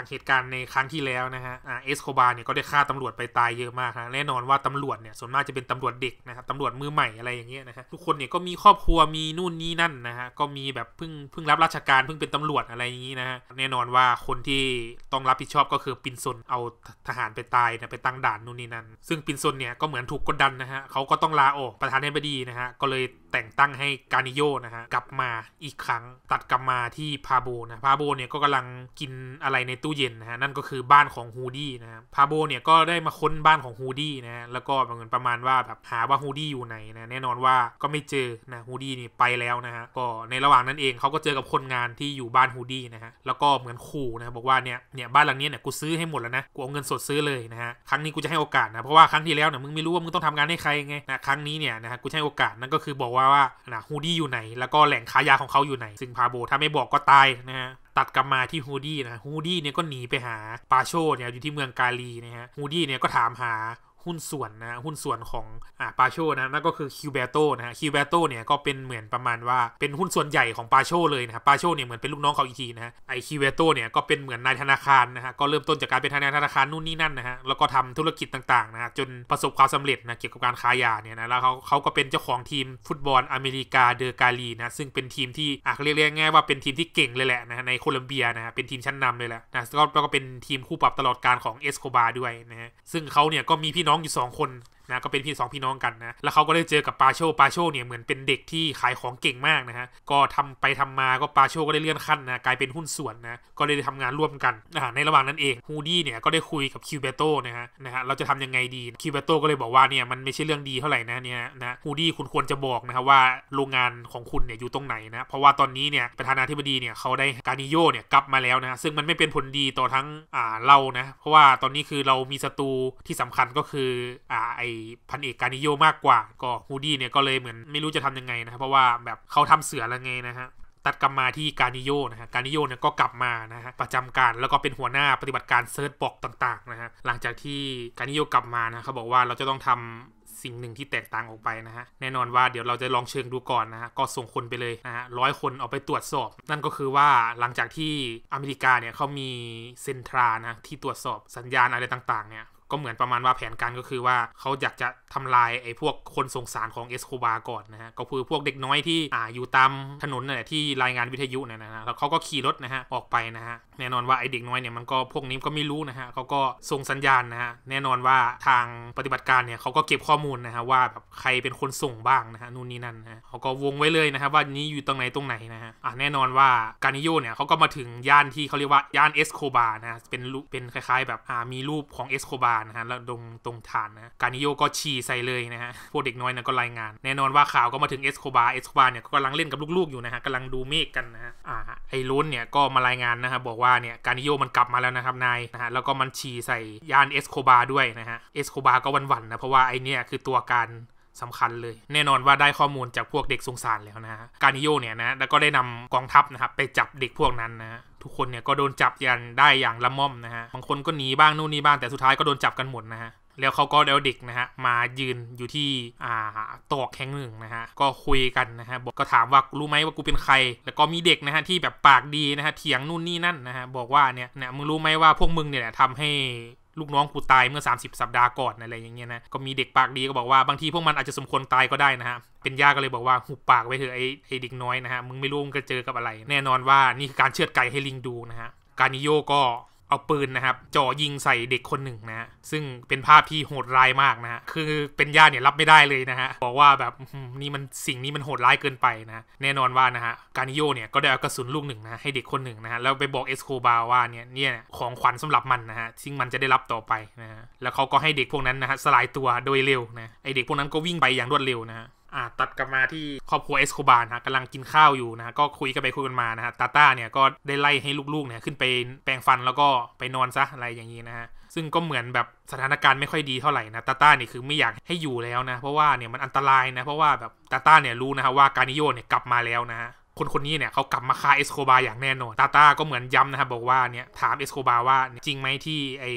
จากเหตุการณ์ในครั้งที่แล้วนะฮะเอสโคบาเนี่ยก็ได้ฆ่าตำรวจไปตายเยอะมากฮะแน่นอนว่าตำรวจเนี่ยส่วนมากจะเป็นตำรวจเด็กนะครับ ตำรวจมือใหม่อะไรอย่างเงี้ยนะฮะทุกคนเนี่ยก็มีครอบครัวมีนู่นนี่นั่นนะฮะ ก็มีแบบเพิ่งเพิ่งรับราชการเพิ่งเป็นตำรวจอะไรอย่างงี้นะฮะ แน่นอนว่าคนที่ต้องรับผิดชอบก็คือปินซนเอาทหารไปตายนะไปตั้งด่านนู่นนี่นั่น ซึ่งปินซนเนี่ยก็เหมือนถูกกดดันนะฮะเขาก็ต้องลาออกประธานาธิบดีนะฮะ ก็เลยแต่ง ตั้งให้กานิโยนะฮะกลับมาอีกครั้งตัดกลับมาที่พาโบนะพาโบเนี่ย ก็กำลังกินอะไรในตู้เย็น นะฮะ นั่นก็คือบ้านของฮูดี้นะพาโบเนี่ย ก็ได้มาค้นบ้านของฮูดี้นะแล้วก็เหมือนประมาณว่า แบบ หา ว่าฮูดี้อยู่ ไหน นะ แน่นอนว่าก็ไม่เจอนะฮูดี้นี่ไปแล้ว นะฮะ ก็ในระหว่างนั้นเองเขาก็เจอกับคนงานที่อยู่บ้านฮูดี้นะฮะแล้วก็เหมือนขู่นะบอกว่าเนี่ยเนี่ยบ้านหลังนี้เนี่ยกูซื้อให้หมดแล้วนะกูเอาเงินสดซื้อเลยนะฮะครั้งนี้กูจะให้โอกาสนะเพราะว่าครั้งที่แล้วเนี่ยมึงไม่รู้ว่ามึงต้องทำงานให้ใครไงนะครั้งนี้เนี่ยนะฮะกูให้โอกาสนั่นก็คือบอกว่าว่า นะฮูดี้ อยู่ไหน แล้วก็แหล่งค้ายาของเขาอยู่ไหน ซึ่งพาโบถ้าไม่บอกก็ ตาย นะ ฮะ ตัดกลับมาที่ ฮูดี้ นะฮูดี้เนี่ยก็ หนีไปหา ปาโชเนี่ยอยู่ที่เมืองกาลี นะฮะ ฮูดี้เนี่ยก็ถามหาหุ้นส่วนนะหุ้นส่วนของอ่าปาโชนะนั่นก็คือคิวเบโตนะฮะคิวเบโตเนี่ยก็เป็นเหมือนประมาณว่าเป็นหุ้นส่วนใหญ่ของปาโชเลยนะครับปาโชเนี่ยเหมือนเป็นลูกน้องเขาอีกทีนะฮะไอคิวเบโตเนี่ยก็เป็นเหมือนนายธนาคารนะฮะก็เริ่มต้นจากการเป็นนายธนาคารนู่นนี่นั่นนะฮะแล้วก็ทำธุรกิจต่างๆนะฮะจนประสบความสำเร็จนะเกี่ยวกับการค้ายาเนี่ยนะแล้วเขาเขาก็เป็นเจ้าของทีมฟุตบอลอเมริกาเดอกาลีนะซึ่งเป็นทีมที่อ่ะเรียกง่ายว่าเป็นทีมที่เก่งเลยแหละนะในโคลัมเบียนะฮะเป็นทีมชั้นนำเลยแหละนะแล้วก็เป็นทีมคู่ปรับตลอดการของเอสโคบาด้วยนะฮะซึ่งเขาเนี่ยก็มีพี่น้องอยู่สองคนนะก็เป็นพี่สองพี่น้องกันนะ แล้วเขาก็ได้เจอกับปาโชปาโชเนี่ยเหมือนเป็นเด็กที่ขายของเก่งมากนะฮะ ก็ทำไปทำมาก็ปาโชก็ได้เลื่อนขั้นนะ กลายเป็นหุ้นส่วนนะ ก็เลยทำงานร่วมกันอ่าในระหว่างนั้นเองฮูดี้เนี่ยก็ได้คุยกับคิวเบโตนะฮะนะฮะ เราจะทำยังไงดีคิวเบโตก็เลยบอกว่าเนี่ยมันไม่ใช่เรื่องดีเท่าไหร่นะเนี่ยนะฮูดี้คุณควรจะบอกนะครับว่าโรงงานของคุณเนี่ยอยู่ตรงไหนนะเพราะว่าตอนนี้เนี่ยประธานาธิบดีเนี่ยเขาได้การิโยเนี่ยกลับมาแล้วนะซึ่งมันไม่เป็นผลดีต่อทั้งอ่าเรานะเพราะว่าตอนนี้คือเรามีศัตรูที่สำคัญก็คืออ่าไอพันเอกการนิโยมากกว่า ก็ฮูดี้เนี่ยก็เลยเหมือนไม่รู้จะทำยังไงนะเพราะว่าแบบเขาทำเสือละไงนะฮะตัดกลับมาที่การนิโยนะฮะการนิโยเนี่ยก็กลับมานะฮะประจำการแล้วก็เป็นหัวหน้าปฏิบัติการเซิร์ชบอกต่าง ๆ นะฮะหลังจากที่การนิโยกลับมานะเขาบอกว่าเราจะต้องทำสิ่งหนึ่งที่แตกต่างออกไปนะฮะแน่นอนว่าเดี๋ยวเราจะลองเชิงดูก่อนนะฮะก็ส่งคนไปเลยนะฮะร้อยคนเอาไปตรวจสอบนั่นก็คือว่าหลังจากที่อเมริกาเนี่ยเขามีเซ็นทรานะที่ตรวจสอบสัญญาณอะไรต่างๆเนี่ยก็เหมือนประมาณว่าแผนการก็คือว่าเขาอยากจะทำลายไอ้พวกคนสงสารของเอสโคบาก่อนนะฮะก็คือพวกเด็กน้อยที่อ่าอยู่ตามถนนเนี่ยที่รายงานวิทยุเนี่ยนะฮะแล้วเขาก็ขี่รถนะฮะออกไปนะฮะแน่นอนว่าไอ้เด็กน้อยเนี่ยมันก็พวกนี้ก็ไม่รู้นะฮะเขาก็ส่งสัญญาณนะฮะแน่นอนว่าทางปฏิบัติการเนี่ยเขาก็เก็บข้อมูลนะฮะว่าแบบใครเป็นคนส่งบ้างนะฮะนู่นนี่นั่นนะเขาก็วงไว้เลยนะฮะว่านี้อยู่ตรงไหนตรงไหนนะฮะอ่าแน่นอนว่ากานิโยเนี่ยเขาก็มาถึงย่านที่เขาเรียกว่าย่านเอสโคบานะเป็นเป็นคล้ายๆแบบอ่ามีรูปของเอสโคบาานนะฮะแล้วตรงตรงฐานนะกานิโยก็ฉี่ใส่เลยนะฮะพวกเด็กน้อยนะก็รายงานแน่นอนว่าข่าวก็มาถึงเอสโคบาเอสโคบาเนี่ยก็กำลังเล่นกับลูกๆอยู่นะฮะกำลังดูเมฆกันนะฮะอ่าไอรลุนเนี่ยก็มารายงานนะฮะบอกว่าเนี่ยกานิโยมันกลับมาแล้วนะครับนายนะฮะแล้วก็มันฉี่ใส่ยานเอสโคบาด้วยนะฮะเอสโคบาก็วันๆนะเพราะว่าไอเนี่ยคือตัวการสำคัญเลยแน่นอนว่าได้ข้อมูลจากพวกเด็กสงสารแล้วนะฮะการนิโยเนี่ยนะแล้วก็ได้นำกองทัพนะครับไปจับเด็กพวกนั้นนะทุกคนเนี่ยก็โดนจับยันได้อย่างละม่อมนะฮะบางคนก็หนีบ้างนู่นนี่บ้างแต่สุดท้ายก็โดนจับกันหมดนะฮะแล้วเขาก็เดเด็กนะฮะมายืนอยู่ที่อ่าตอกแห่งหนึ่งนะฮะก็คุยกันนะฮะบอกก็ถามว่ารู้ไหมว่ากูเป็นใครแล้วก็มีเด็กนะฮะที่แบบปากดีนะฮะเถียงนู่นนี่นั่นนะฮะบอกว่าเนี่ยเนี่ยมึงรู้ไหมว่าพวกมึงเนี่ยทำให้ลูกน้องกูตายเมื่อ 30 สัปดาห์ก่อนอะไรอย่างเงี้ยนะ ก็มีเด็กปากดีก็บอกว่าบางทีพวกมันอาจจะสมควรตายก็ได้นะฮะ เป็นย่าก็เลยบอกว่าหุบปากไว้เถอะไอ้ไอ้เด็กน้อยนะฮะ มึงไม่รู้มึงจะเจอกับอะไรแน่นอนว่านี่คือการเชือดไก่ให้ลิงดูนะฮะ การนิโยก็เอาปืนนะครับจ่อยิงใส่เด็กคนหนึ่งนะซึ่งเป็นภาพที่โหดร้ายมากนะคือเป็นญาติเนี่ยรับไม่ได้เลยนะฮะบอกว่าแบบนี่มันสิ่งนี้มันโหดร้ายเกินไปนะแน่นอนว่านะฮะการนิโยเนี่ยก็ได้เอากระสุนลูกหนึ่งนะให้เด็กคนหนึ่งนะฮะแล้วไปบอกเอสโคบาว่าเนี่ยเนี่ยของขวัญสำหรับมันนะฮะซึ่งมันจะได้รับต่อไปนะฮะแล้วเขาก็ให้เด็กพวกนั้นนะฮะสลายตัวโดยเร็วนะไอเด็กพวกนั้นก็วิ่งไปอย่างรวดเร็วนะฮะอ่าตัดกลับมาที่ครอบครัวเอสโคบาลนะกำลังกินข้าวอยู่นะก็คุยกันไปคุยกันมานะฮะตาต้าเนี่ยก็ได้ไล่ให้ลูกๆเนี่ยขึ้นไปแปรงฟันแล้วก็ไปนอนซะอะไรอย่างนี้นะฮะซึ่งก็เหมือนแบบสถานการณ์ไม่ค่อยดีเท่าไหร่นะตาต้าเนี่ยคือไม่อยากให้อยู่แล้วนะ เพราะว่าเนี่ยมันอันตรายนะ เพราะว่าแบบตาต้าเนี่ยรู้นะฮะว่าการิโยเนี่ยกลับมาแล้วนะฮะคนคนนี้เนี่ยเขากลับมาฆ่าเอสโคบาอย่างแน่นอน ตาตาก็เหมือนย้ำนะครับบอกว่า เนี่ย ถามเอสโคบาว่า จริงไหมที่ไอ้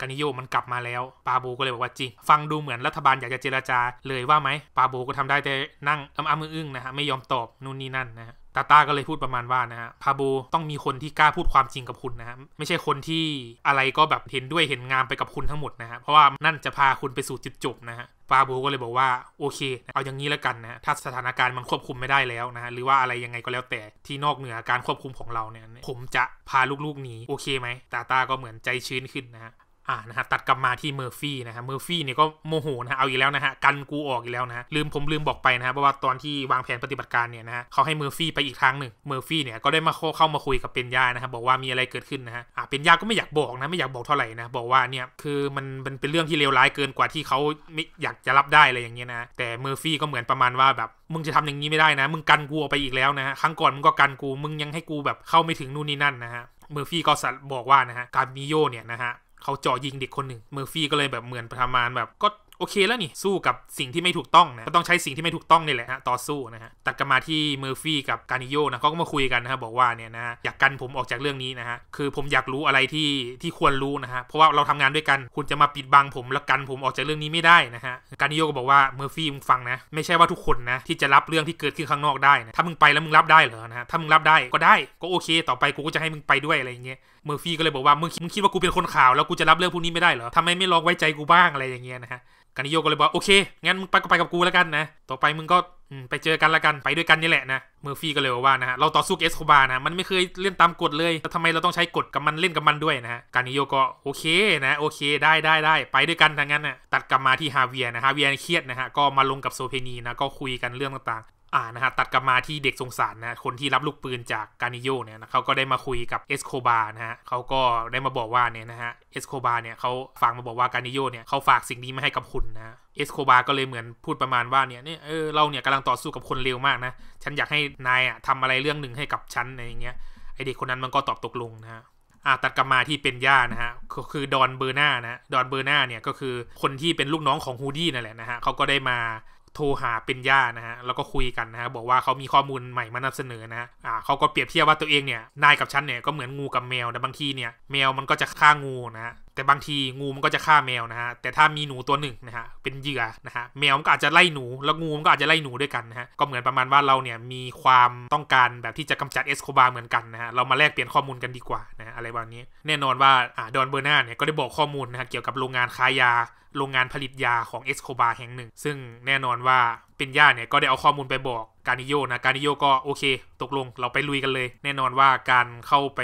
กานิโยมันกลับมาแล้วปาโบก็เลย บอก ว่า จริง ฟังดูเหมือนรัฐบาลอยาก จะ เจราจาเลยว่าไหมปาโบก็ทำได้ แต่ นั่งอ้ำำอึ้งๆนะ ฮะ ไม่ยอมตอบนู่นนี่นั่นนะฮะตาตาก็เลยพูดประมาณว่านะฮะพาบูต้องมีคนที่กล้าพูดความจริงกับคุณนะฮะไม่ใช่คนที่อะไรก็แบบเห็นด้วยเห็นงามไปกับคุณทั้งหมดนะฮะเพราะว่านั่นจะพาคุณไปสู่จุดจบนะฮะฟาบูก็เลยบอกว่าโอเค เอาอย่างนี้แล้วกันนะ ถ้าสถานการณ์มันควบคุมไม่ได้แล้วนะฮะหรือว่าอะไรยังไงก็แล้วแต่ที่นอกเหนือการควบคุมของเราเนี่ย ผมจะพาลูกๆหนีโอเคไหม ตาตาก็เหมือนใจชื้นขึ้นนะฮะอ่านะฮะตัดกลับมาที่เมอร์ฟี่นะฮะเมอร์ฟี่เนี่ยก็โมโหนะฮะเอาอีกแล้วนะฮะ กันกูออกอีกแล้วนะลืมผมลืมบอกไปนะฮะเพราะว่าตอนที่วางแผนปฏิบัติการเนี่ยนะฮะเขาให้เมอร์ฟี่ไปอีกครั้งหนึ่งเมอร์ฟี่เนี่ยก็ได้มาเข้ามาคุยกับเป็นย่านะครับ บอกว่ามีอะไรเกิดขึ้นนะฮะอ่าเป็นย่าก็ไม่อยากบอกนะ ไม่อยากบอกเท่าไหร่นะ บอกว่าเนี่ยคือมันมันเป็นเรื่องที่เลวร้ายเกินกว่าที่เขาไม่อยากจะรับได้อะไรอย่างเงี้ยนะแต่เมอร์ฟี่ก็เหมือนประมาณว่าแบบมึงจะทำอย่างนี้ไม่ได้นะ มึงกันกูออกไปอีกแล้วนะฮะครั้งก่อนมึงก็กันกูมึงยังให้กูแบบเข้าไม่ถึงนู่นนี่นั่นนะฮะเมอร์ฟี่ก็บอกว่านะฮะการมิโยเนี่ยนะฮะเขาจ่อยิงเด็กคนหนึ่งเมอร์ฟี่ก็เลยแบบเหมือนประมาณแบบก็โอเคแล้วนี่ สู้กับสิ่งที่ไม่ถูกต้องนะก็ต้องใช้สิ่งที่ไม่ถูกต้องนี่แหละฮะต่อสู้นะฮะตัดกลับมาที่เมอร์ฟี่กับการิโยนะเขาก็มาคุยกันนะฮะบอกว่าเนี่ยนะฮะอยากกันผมออกจากเรื่องนี้นะฮะคือผมอยากรู้อะไรที่ที่ควรรู้นะฮะเพราะว่าเราทำงานด้วยกันคุณจะมาปิดบังผมแล้วกันผมออกจากเรื่องนี้ไม่ได้นะฮะการิโยก็บอกว่าเมอร์ฟี่มึงฟังนะ ไม่ใช่ว่าทุกคนนะที่จะรับเรื่องที่เกิดขึ้นข้างนอกได้นะถ้ามึงไปแล้วมึงรับได้เหรอนะฮะถ้ามึงรับได้ก็ได้ก็โอเค ต่อไปกูก็จะให้มึงไปด้วยอะไรอย่างเงี้ยเมอร์ฟี่ก็เลยบอกว่ามึงมึงคิดว่า กูเป็นคนข่าว แล้วกูจะรับเรื่องพวกนี้ไม่ได้เหรอทำไมไม่ลองไว้ใจกูบ้างอะไรอย่างเงี้ยนะฮะ กานิโยก็เลยบอกโอเค งั้นมึงไปก็ไปกับกูแล้วกันนะ ต่อไปมึงก็ไปเจอกันละกัน ไปด้วยกันนี่แหละนะ เมอร์ฟี่ก็เลยบอกว่านะฮะเราต่อสู้เอสโคบานะ มันไม่เคยเล่นตามกฎเลย แล้วทำไมเราต้องใช้กฎกับมันเล่นกับมันด้วยนะฮะ กานิโยก็โอเคนะโอเคได้ได้ได้ไปด้วยกันทางนั้นนะตัดกลับมาที่ฮาเวียนะฮาเวียเครียดนะฮะก็มาลงกับโซเพนีนะก็คุยกันเรื่องต่างอ่านะฮะตัดกลับมาที่เด็กสงสารนะ คนที่รับลูกปืนจากกานิโยเนี่ยนะเขาก็ได้มาคุยกับเอสโคบานะฮะเขาก็ได้มาบอกว่าเนี่ยนะฮะ เอสโคบาเนี่ยเขาฟังมาบอกว่ากานิโยเนี่ยเขาฝากสิ่งนี้มาให้กับคุณนะเอสโคบาก็เลยเหมือนพูดประมาณว่าเนี่ยเนี่ยเออเราเนี่ยกำลังต่อสู้กับคนเลวมากนะ ฉันอยากให้นายอ่ะทำอะไรเรื่องหนึ่งให้กับฉันอะไรอย่างเงี้ยไอเด็กคนนั้นมันก็ตอบตกลงนะฮะอ่าตัดกลับมาที่เป็นย่านะฮะ ก็คือดอนเบอร์นานะ ดอนเบอร์นาเนี่ยก็คือคนที่เป็นลูกน้องของฮูดี้นั่นแหละนะฮะเขาก็ได้มาโทร หาเป็นย่านะฮะแล้วก็คุยกันนะฮะบอกว่าเขามีข้อมูลใหม่มานำเสนอนะฮะอ่าเขาก็เปรียบเทียบว่าตัวเองเนี่ย นายกับฉันเนี่ยก็เหมือนงูกับแมวนะบางทีเนี่ย แมวมันก็จะฆ่างูนะฮะแต่บางทีงูมันก็จะฆ่าแมวนะฮะ แต่ถ้ามีหนูตัวหนึ่งนะฮะ เป็นเหยื่อนะฮะ แมวมันก็อาจจะไล่หนู แล้วงูมันก็อาจจะไล่หนูด้วยกันนะฮะ ก็เหมือนประมาณว่าเราเนี่ยมีความต้องการแบบที่จะกำจัดเอสโคบาเหมือนกันนะฮะ เรามาแลกเปลี่ยนข้อมูลกันดีกว่านะอะไรแบบนี้ แน่นอนว่าอ่าดอนเบอร์นาเนี่ยก็ได้บอกข้อมูลนะฮะเกี่ยวกับโรงงานค้ายาโรงงานผลิตยาของเอสโคบาแห่งหนึ่งซึ่งแน่นอนว่าเป็นญาเนี่ยก็ได้เอาข้อมูลไปบอกการิโยนะการิโยก็โอเคตกลงเราไปลุยกันเลย แน่นอนว่าการเข้าไป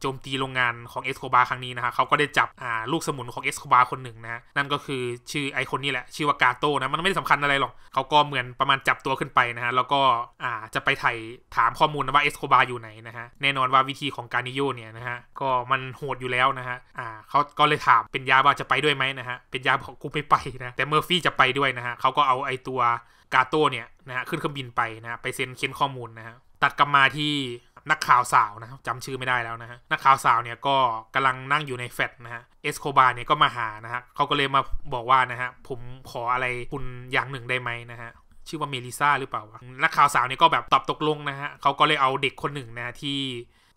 โจมตีโรงงานของเอสโคบาครั้งนี้นะฮะเขาก็ได้จับอ่าลูกสมุนของเอสโคบาคนหนึ่งนะนั่นก็คือชื่อไอคนนี้แหละ ชื่อว่ากาโต้นะมันไม่ได้สำคัญอะไรหรอกเขาก็เหมือนประมาณจับตัวขึ้นไปนะฮะ แล้วก็อ่าจะไปไถ่ถามข้อมูลนะว่าเอสโคบาอยู่ไหน นะฮะ แน่นอนว่าวิธีของการิโยเนี่ยนะฮะก็มันโหดอยู่แล้วนะฮะอ่าเขาก็เลยถามเป็นยาบาจะไปด้วยไหมนะฮะเป็นยาบอกกูไม่ไปนะแต่เมอร์ฟี่จะไปด้วยนะฮะเขาก็เอาไอตัวกาโต้เนี่ยนะฮะขึ้นเครื่องบินไปนะไปเซ็นเค้น ข้อมูลนะฮะตัดกลับมาที่นักข่าวสาวนะจำชื่อไม่ได้แล้วนะฮะนักข่าวสาวเนี่ยก็กำลังนั่งอยู่ในแฟดนะฮะเอสโคบาเนี่ยก็มาหา นะฮะเขาก็เลยมาบอกว่านะฮะผมขออะไรคุณอย่างหนึ่งได้ไหมนะฮะชื่อว่าเมลิซาหรือ เปล่าะนักข่าว สาวเนี่ยก็แบบตอบตกลง นะฮะเขาก็เลยเอาเด็กคนหนึ่งนะที่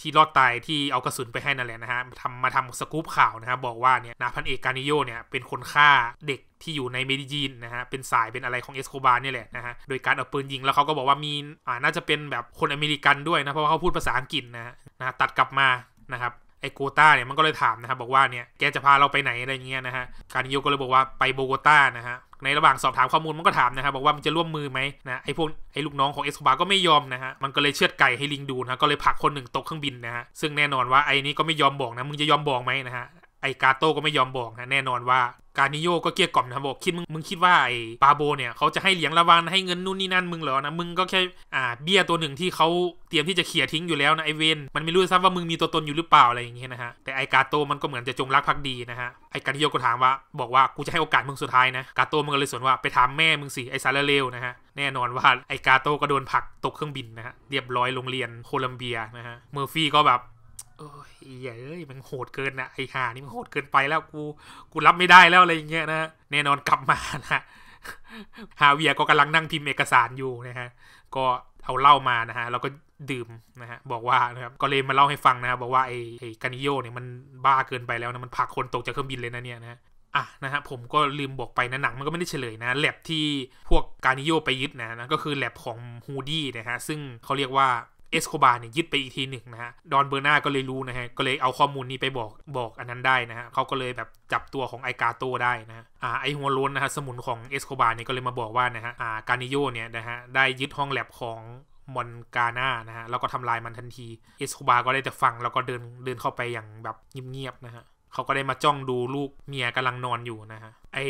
ที่รอดตายที่เอากระสุนไปให้นั่นแหละนะฮะทำมาทำสกู๊ปข่าวนะครับบอกว่าเนี่ยนาพันเอกการนิโยเนี่ยเป็นคนฆ่าเด็กที่อยู่ในเมดิจินนะฮะเป็นสายเป็นอะไรของเอสโคบาร์เนี่ยแหละนะฮะโดยการเอาปืนยิงแล้วเขาก็บอกว่ามีอ่าน่าจะเป็นแบบคนอเมริกันด้วยนะ เพราะว่าเขาพูดภาษาอังกฤษนะนะตัดกลับมานะครับไอโกต้าเนี่ยมันก็เลยถามนะครับบอกว่าเนี่ยแกจะพาเราไปไหนอะไรเงี้ยนะฮะการิโยก็เลยบอกว่าไปโบโกตานะฮะในระหว่างสอบถามข้อมูลมันก็ถามนะครับบอกว่ามันจะร่วมมือไหมนะไอ้พวกไอ้ลูกน้องของเอสโคบาก็ไม่ยอมนะฮะมันก็เลยเชือดไก่ให้ลิงดูนะก็เลยผลักคนหนึ่งตกเครื่องบินนะฮะซึ่งแน่นอนว่าไอ้นี้ก็ไม่ยอมบอกนะ มึงจะยอมบอกไหมนะฮะไอกาโต้ก็ไม่ยอมบอกนะแน่นอนว่าการนิโยก็เกลี้ยกล่อมนะบอกคิดมึงมึงคิดว่าไอ้ปาโบเนี่ยเขาจะให้เหลียงระวังให้เงินนู่นนี่นั่นมึงเหรอนะมึงก็แค่อ่าเบี้ยตัวหนึ่งที่เขาเตรียมที่จะเขี่ยทิ้งอยู่แล้วนะไอเวนมันไม่รู้ซ้ำว่ามึงมีตัวตนอยู่หรือเปล่าอะไรอย่างเงี้ยนะฮะ แต่ไอกาโตมันก็เหมือนจะจงรักภักดีนะฮะ ไอการนิโยก็ถามว่าบอกว่ากูจะให้โอกาสมึงสุดท้ายนะกาโตมันก็เลยสวนว่าไปถามแม่มึงสิไอซาเลเลวนะฮะแน่นอนว่าไอกาโตก็โดนผักตกเครื่องบินนะฮะเรียบร้อยโรงเรียนโคลัมเบียนะฮะเมอร์ฟี่ก็แบบเออเยเอ้ยมันโหดเกินนะไอห่านี่มันโหดเกินไปแล้ว กูกูรับไม่ได้แล้วอะไรอย่างเงี้ยนะแน่นอนกลับมานะฮาเวียก็กำลังนั่งพิมพ์เอกสารอยู่นะฮะก็เอาเหล้ามานะฮะแล้วก็ดื่มนะฮะบอกว่านะครับก็เลยมาเล่าให้ฟังนะบอกว่าไอ้ไอ้กานิโยเนี่ยมันบ้าเกินไปแล้วนะมันผลักคนตกจากเครื่องบินเลยนะเนี่ยนะอ่ะนะฮะผมก็ลืมบอกไปนะหนังมันก็ไม่ได้เฉลยนะแลบที่พวกกานิโยไปยึดนะนะ ก็คือแลบของฮูดี้นะฮะซึ่งเขาเรียกว่าเอสโคบาเนี่ยยึดไปอีกทีหนึ่งนะฮะ ดอนเบอร์นา ก็เลยรู้นะฮะ ก็เลยเอาข้อมูลนี้ไปบอกบอกอันนั้นได้นะฮะ เขาก็เลยแบบจับตัวของไอกาโตได้นะฮะอ่า ไอหัวล้นนะฮะ สมุนของเอสโคบาเนี่ยก็เลยมาบอกว่านะฮะ อ่า การิโยเนี่ยนะฮะ ได้ยึดห้องแลบของมอนกาน่านะฮะ แล้วก็ทำลายมันทันที เอสโคบาก็ได้แต่ฟัง แล้วก็เดินเดินเข้าไปอย่างแบบเงียบๆนะฮะเขาก็ได้มาจ้องดูลูกเมียกำลังนอนอยู่นะฮะไอ้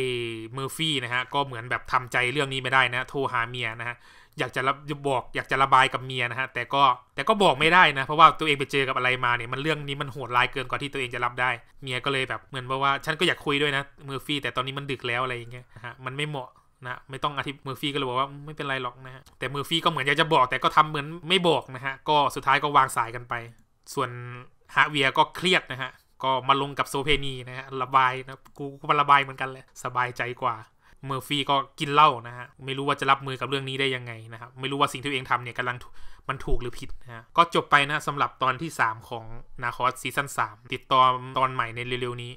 เมอร์ฟี่นะฮะก็เหมือนแบบทำใจเรื่องนี้ไม่ได้นะโทรหาเมียนะฮะ อยากจะรับบอก อยากจะระบายกับเมียนะฮะ แต่ก็แต่ก็บอกไม่ได้นะเพราะว่าตัวเองไปเจอกับอะไรมาเนี่ยมันเรื่องนี้มันโหดร้ายเกินกว่าที่ตัวเองจะรับได้เมียก็เลยแบบเหมือนว่าฉันก็อยากคุยด้วยนะเมอร์ฟี่แต่ตอนนี้มันดึกแล้วอะไรอย่างเงี้ยนะฮะมันไม่เหมาะนะไม่ต้องอธิบมร์ฟี่ก็เลยบอกว่าไม่เป็นไรหรอกนะฮะแต่มร์ฟี่ก็เหมือนอยากจะบอกแต่ก็ทำเหมือนไม่บอกนะฮะก็สุดท้ายก็วางสายกันไป ส่วนฮาเวียก็เครียดนะฮะก็มาลงกับโซเพนีนะฮะระบายนะกูก็ระบายเหมือนกันแหละสบายใจกว่าเมอร์ฟี่ก็กินเหล้านะฮะ ไม่รู้ว่าจะรับมือกับเรื่องนี้ได้ยังไงนะครับไม่รู้ว่าสิ่งที่ตัวเองทำเนี่ยกำลังมันถูกหรือผิดนะฮะ ก็จบไปนะสำหรับตอนที่ 3 ของ นาคอสซีซั่น3ติดต่อตอนใหม่ในเร็วๆนี้